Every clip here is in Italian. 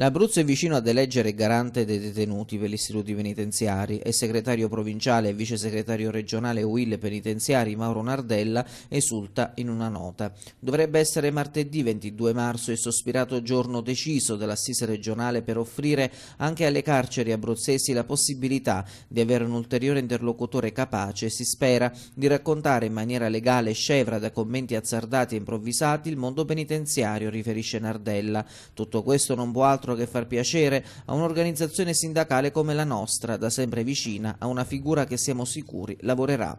L'Abruzzo è vicino ad eleggere garante dei detenuti per gli istituti penitenziari e segretario provinciale e vice segretario regionale Will Penitenziari Mauro Nardella esulta in una nota. Dovrebbe essere martedì 22 marzo il sospirato giorno deciso dell'assise regionale per offrire anche alle carceri abruzzesi la possibilità di avere un ulteriore interlocutore capace, si spera, di raccontare in maniera legale e scevra da commenti azzardati e improvvisati il mondo penitenziario, riferisce Nardella. Tutto questo non può altro altro che far piacere a un'organizzazione sindacale come la nostra, da sempre vicina a una figura che siamo sicuri lavorerà.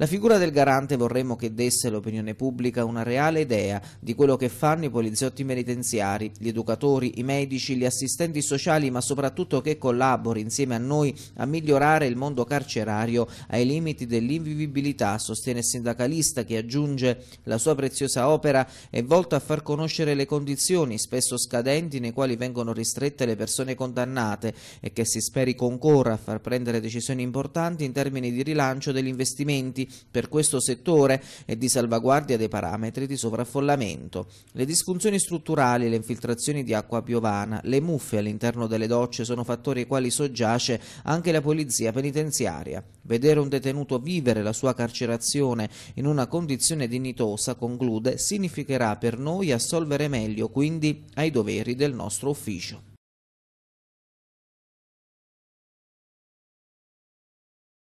La figura del garante vorremmo che desse all'opinione pubblica una reale idea di quello che fanno i poliziotti penitenziari, gli educatori, i medici, gli assistenti sociali, ma soprattutto che collabori insieme a noi a migliorare il mondo carcerario ai limiti dell'invivibilità, sostiene il sindacalista che aggiunge la sua preziosa opera è volta a far conoscere le condizioni, spesso scadenti, nei quali vengono ristrette le persone condannate e che si speri concorra a far prendere decisioni importanti in termini di rilancio degli investimenti per questo settore e di salvaguardia dei parametri di sovraffollamento. Le disfunzioni strutturali, le infiltrazioni di acqua piovana, le muffe all'interno delle docce sono fattori ai quali soggiace anche la polizia penitenziaria. Vedere un detenuto vivere la sua carcerazione in una condizione dignitosa, conclude, significherà per noi assolvere meglio quindi ai doveri del nostro ufficio.